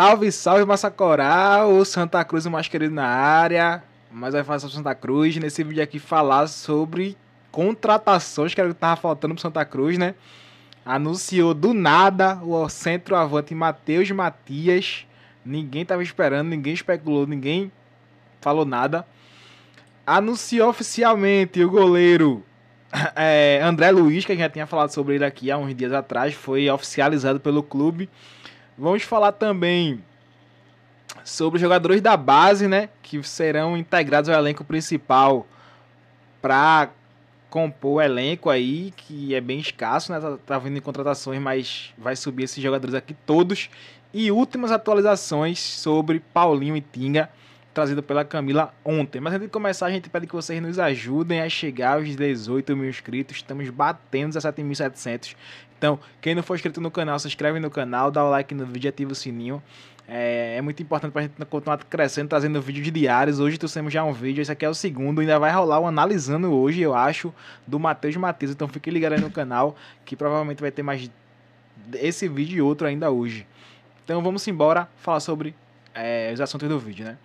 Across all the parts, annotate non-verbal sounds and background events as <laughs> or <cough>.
Salve, salve Massacorá, o Santa Cruz o mais querido na área. Mas vai falar sobre Santa Cruz. Nesse vídeo aqui falar sobre contratações, que era o que tava faltando pro Santa Cruz, né? Anunciou do nada o centroavante Matheus Matias. Ninguém tava esperando, ninguém especulou, ninguém falou nada. Anunciou oficialmente o goleiro é, <laughs> André Luiz, que a gente já tinha falado sobre ele aqui há uns dias atrás, foi oficializado pelo clube. Vamos falar também sobre os jogadores da base, né? Que serão integrados ao elenco principal para compor o elenco aí, que é bem escasso, né? Tá, tá vindo em contratações, mas vai subir esses jogadores aqui todos. E últimas atualizações sobre Paulinho e Tinga, trazido pela Camila ontem. Mas antes de começar, a gente pede que vocês nos ajudem a chegar aos 18 mil inscritos. Estamos batendo 17.700 então, quem não for inscrito no canal, se inscreve no canal, dá o like no vídeo, ativa o sininho. É, é muito importante pra gente continuar crescendo, trazendo vídeos diários. Hoje trouxemos já um vídeo, esse aqui é o segundo. Ainda vai rolar o analisando hoje, eu acho, do Matheus Matheus. Então fique ligado aí no canal, que provavelmente vai ter mais esse vídeo e outro ainda hoje. Então vamos embora falar sobre é, os assuntos do vídeo, né?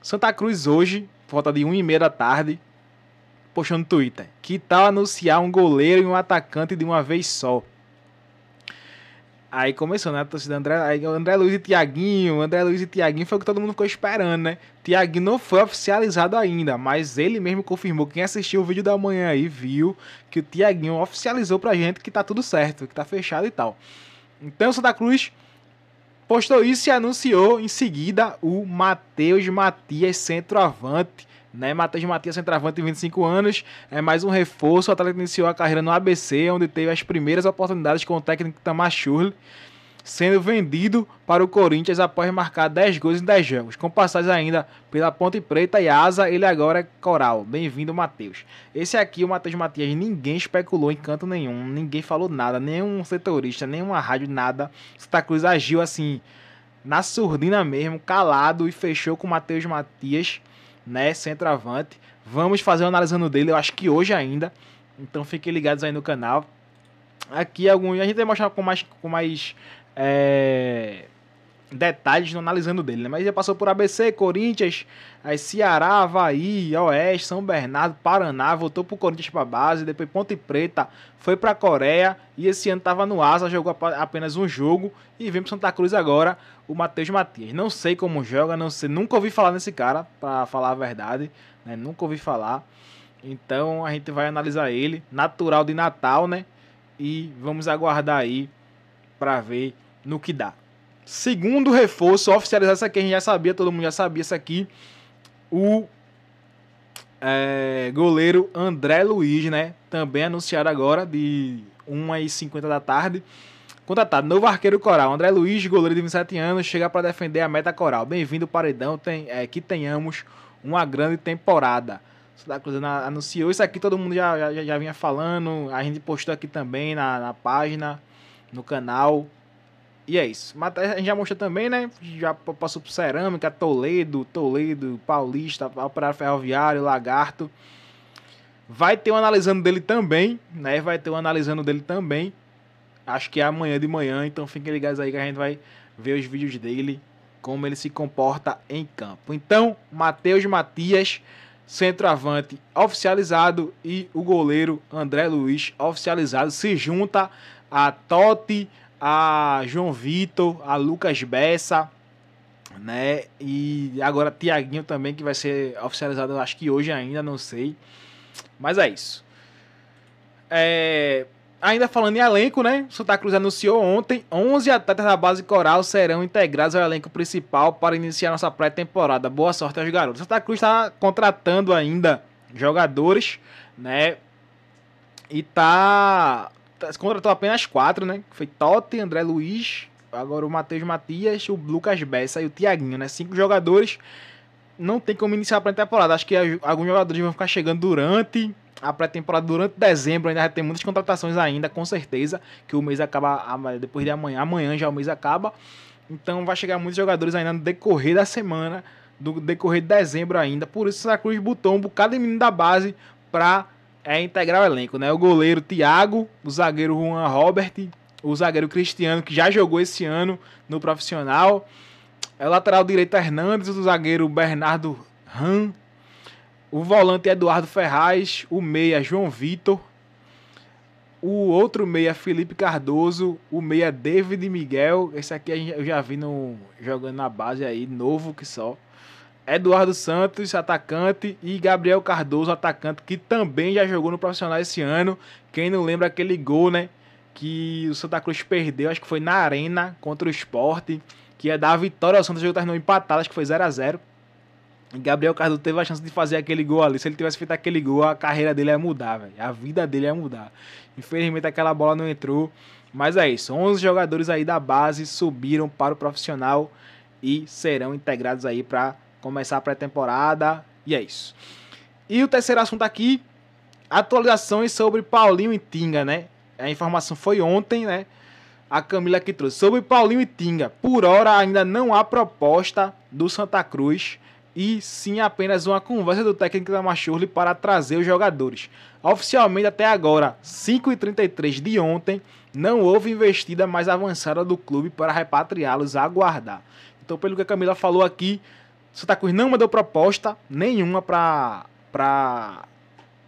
Santa Cruz hoje, volta de 1h30 da tarde, postou no Twitter. Que tal anunciar um goleiro e um atacante de uma vez só? Aí começou, né? A torcida André, André Luiz e Tiaguinho, André Luiz e Tiaguinho foi o que todo mundo ficou esperando, né? Tiaguinho não foi oficializado ainda, mas ele mesmo confirmou. Quem assistiu o vídeo da manhã aí viu que o Tiaguinho oficializou pra gente que tá tudo certo, que tá fechado e tal. Então Santa Cruz postou isso e anunciou em seguida o Matheus Matias, centroavante né? Matheus Matias, centroavante, 25 anos, é mais um reforço. O atleta iniciou a carreira no ABC, onde teve as primeiras oportunidades com o técnico Tamachurli, sendo vendido para o Corinthians após marcar 10 gols em 10 jogos. Com passagens ainda pela Ponte Preta e Asa, ele agora é coral. Bem-vindo, Matheus. Esse aqui, o Matheus Matias, ninguém especulou em canto nenhum, ninguém falou nada, nenhum setorista, nenhuma rádio, nada. Santa Cruz agiu assim, na surdina mesmo, calado e fechou com o Matheus Matias né? Centroavante. Vamos fazer o analisando dele, eu acho que hoje ainda. Então fiquem ligados aí no canal. Aqui alguns. A gente vai mostrar com mais. Com mais é, detalhes não analisando dele, né? Mas já passou por ABC, Corinthians, aí Ceará, Havaí, Oeste, São Bernardo, Paraná, voltou pro Corinthians pra base, depois Ponte Preta, foi pra Coreia e esse ano tava no Asa, jogou apenas um jogo e vem pro Santa Cruz agora o Matheus Matias. Não sei como joga, não sei, nunca ouvi falar nesse cara, pra falar a verdade, né? Nunca ouvi falar. Então a gente vai analisar ele, natural de Natal, né? E vamos aguardar aí para ver no que dá. Segundo reforço, oficializar essa aqui, a gente já sabia, todo mundo já sabia isso aqui. O é, goleiro André Luiz, né? Também anunciado agora, de 1h50 da tarde. Contratado, novo arqueiro coral. André Luiz, goleiro de 27 anos, chega para defender a meta coral. Bem-vindo, Paredão. Tem, é, que tenhamos uma grande temporada. da Cruz anunciou isso aqui, todo mundo já, já, já vinha falando. A gente postou aqui também na, na página, no canal. E é isso. A gente já mostrou também, né? Já passou por Cerâmica, Toledo, Toledo, Paulista, Operário Ferroviário, Lagarto. Vai ter um analisando dele também, né? Vai ter um analisando dele também. Acho que é amanhã de manhã, então fiquem ligados aí que a gente vai ver os vídeos dele, como ele se comporta em campo. Então, Matheus Matias, centroavante oficializado e o goleiro André Luiz oficializado se junta a Totti, a João Vitor, a Lucas Bessa, né? E agora Tiaguinho também, que vai ser oficializado, acho que hoje ainda, não sei. Mas é isso. É... Ainda falando em elenco, né? Santa Cruz anunciou ontem: 11 atletas da base coral serão integrados ao elenco principal para iniciar nossa pré-temporada. Boa sorte aos garotos. Santa Cruz está contratando ainda jogadores, né? E tá Tá, contratou apenas quatro, né? Foi Totti, André Luiz, agora o Matheus Matias, o Lucas Bessa e o Thiaguinho, né? Cinco jogadores. Não tem como iniciar a pré-temporada. Acho que alguns jogadores vão ficar chegando durante a pré-temporada, durante dezembro. Ainda tem muitas contratações ainda, com certeza. Que o mês acaba depois de amanhã. Amanhã já o mês acaba. Então vai chegar muitos jogadores ainda no decorrer da semana, no decorrer de dezembro ainda. Por isso, Santa Cruz botou um bocado de menino da base para é integrar o elenco, né? O goleiro Thiago, o zagueiro Juan Robert, o zagueiro Cristiano, que já jogou esse ano no profissional. É o lateral direito Hernandes, o zagueiro Bernardo Ram, o volante Eduardo Ferraz, o meia João Vitor, o outro meia Felipe Cardoso, o meia David Miguel. Esse aqui eu já vi no, jogando na base aí, novo que só. Eduardo Santos, atacante, e Gabriel Cardoso, atacante, que também já jogou no profissional esse ano. Quem não lembra aquele gol, né? Que o Santa Cruz perdeu, acho que foi na Arena contra o Esporte, que ia dar a vitória ao Santos, o jogo terminou empatado, acho que foi 0 a 0 Gabriel Cardoso teve a chance de fazer aquele gol ali. Se ele tivesse feito aquele gol, a carreira dele ia mudar, velho. A vida dele ia mudar. Infelizmente aquela bola não entrou. Mas é isso. 11 jogadores aí da base subiram para o profissional e serão integrados aí para começar a pré-temporada. E é isso. E o terceiro assunto aqui, atualizações sobre Paulinho e Tinga, né? A informação foi ontem, né? A Camila que trouxe. Sobre Paulinho e Tinga, por hora ainda não há proposta do Santa Cruz e sim apenas uma conversa do técnico da Machurli para trazer os jogadores. Oficialmente até agora, 5h33 de ontem, não houve investida mais avançada do clube para repatriá-los a aguardar. Então, pelo que a Camila falou aqui, Santa Cruz não mandou proposta nenhuma para para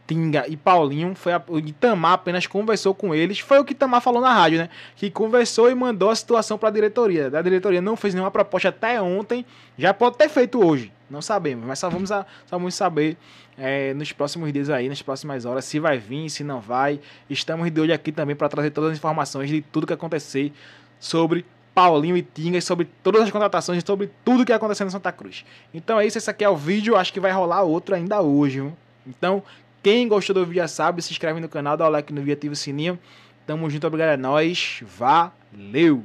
Tinga e Paulinho. Foi a, o Itamar apenas conversou com eles. Foi o que Itamar falou na rádio, né? Que conversou e mandou a situação para a diretoria. Da diretoria não fez nenhuma proposta até ontem. Já pode ter feito hoje. Não sabemos, mas só vamos, a, só vamos saber é, nos próximos dias aí, nas próximas horas, se vai vir, se não vai. Estamos de olho aqui também para trazer todas as informações de tudo que acontecer sobre Paulinho e Tingas sobre todas as contratações, sobre tudo que aconteceu em Santa Cruz. Então é isso, esse aqui é o vídeo, acho que vai rolar outro ainda hoje. Viu? Então, quem gostou do vídeo já sabe, se inscreve no canal, dá o like no vídeo, ativa o sininho. Tamo junto, obrigado, é nós, valeu!